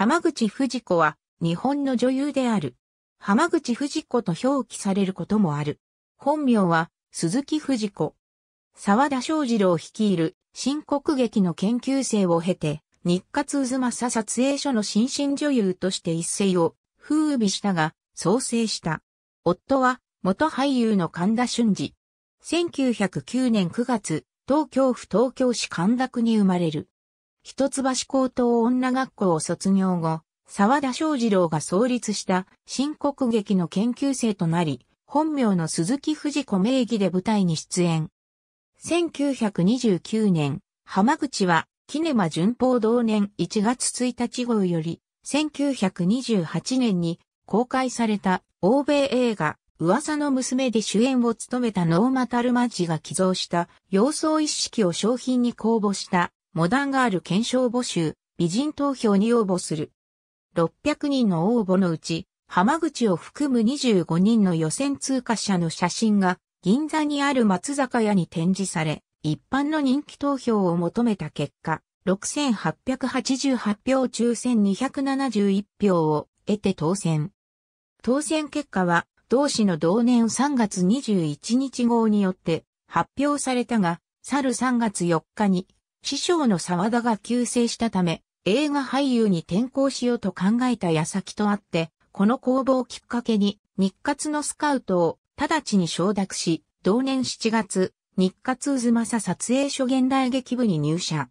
浜口藤子は日本の女優である。浜口藤子と表記されることもある。本名は鈴木藤子。沢田昌二郎率いる新国劇の研究生を経て、日活渦政撮影所の新進女優として一世を風靡したが、創生した。夫は元俳優の神田俊二。1909年9月、東京府東京市神田区に生まれる。一橋高等女学校を卒業後、沢田昌二郎が創立した新国劇の研究生となり、本名の鈴木藤子名義で舞台に出演。1929年、浜口は、キネマ順報同年1月1日号より、1928年に公開された欧米映画、噂の娘で主演を務めたノーマタルマジが寄贈した、様相一式を商品に公募したモダンガール検証募集、美人投票に応募する。600人の応募のうち、浜口を含む25人の予選通過者の写真が銀座にある松坂屋に展示され、一般の人気投票を求めた結果、6888票抽選271票を得て当選。当選結果は、同市の同年3月21日号によって発表されたが、去る3月4日に師匠の沢田が急成したため、映画俳優に転向しようと考えた矢先とあって、この工房をきっかけに、日活のスカウトを直ちに承諾し、同年7月、日活渦政撮影所現代劇部に入社。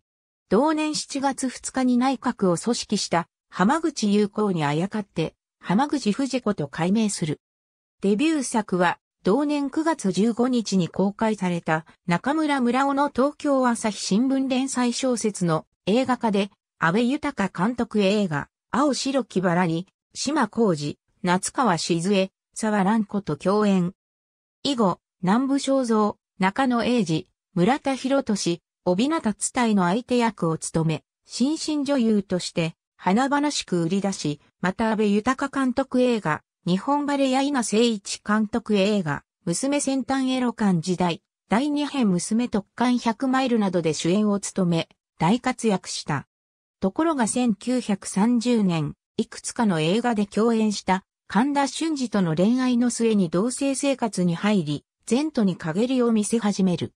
同年7月2日に内閣を組織した浜口優子にあやかって、浜口藤子と改名する。デビュー作は、同年9月15日に公開された中村村尾の東京朝日新聞連載小説の映画化で、安部豊監督映画、青白木原に、島浩二、夏川静江、沢蘭子と共演。以後、南部正蔵、中野英二、村田博俊、帯名達隊の相手役を務め、新進女優として、華々しく売り出し、また安部豊監督映画、日本バレヤイナ聖一監督映画、娘先端エロ館時代、第2編娘特艦100マイルなどで主演を務め、大活躍した。ところが1930年、いくつかの映画で共演した神田俊二との恋愛の末に同性生活に入り、前途に陰りを見せ始める。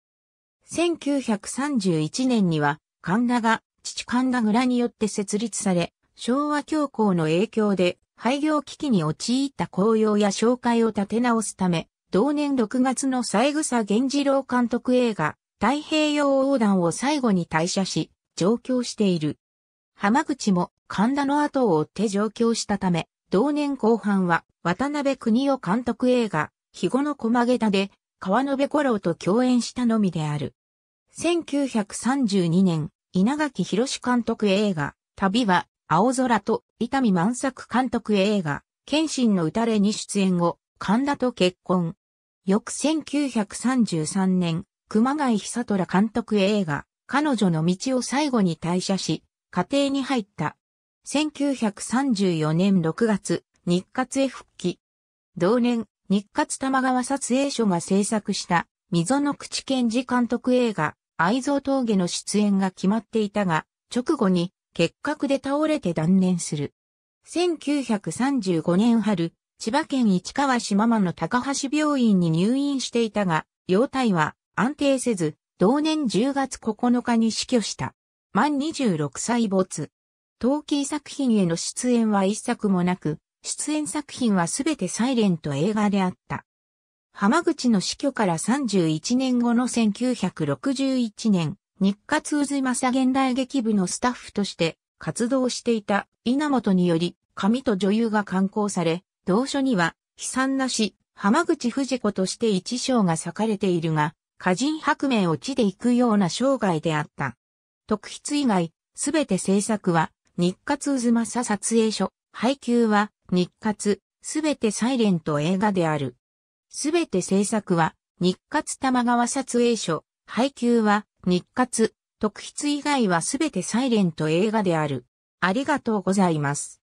1931年には、神田が父神田蔵によって設立され、昭和教皇の影響で廃業危機に陥った紅葉や紹介を立て直すため、同年6月の三草源次郎監督映画、太平洋横断を最後に退社し、上京している。浜口も神田の後を追って上京したため、同年後半は渡辺邦夫監督映画、日後の駒げたで、川野辺五郎と共演したのみである。1932年、稲垣博監督映画、旅は、青空と伊丹満作監督映画、剣心の打たれに出演後、神田と結婚。翌1933年、熊谷久虎監督映画、彼女の道を最後に退社し、家庭に入った。1934年6月、日活へ復帰。同年、日活玉川撮影所が制作した、溝の口健治監督映画、愛蔵峠の出演が決まっていたが、直後に結核で倒れて断念する。1935年春、千葉県市川市ママの高橋病院に入院していたが、容体は安定せず、同年10月9日に死去した。満26歳没。陶器作品への出演は一作もなく、出演作品はすべてサイレント映画であった。浜口の死去から31年後の1961年、日活渦正現代劇部のスタッフとして活動していた稲本により、紙と女優が刊行され、同書には、悲惨なし、浜口藤子として一章が裂かれているが、歌人白名を地で行くような生涯であった。特筆以外、すべて制作は、日活渦正撮影所、配給は、日活、すべてサイレント映画である。すべて制作は、日活玉川撮影所、配給は、日活、特筆以外はすべてサイレント映画である。ありがとうございます。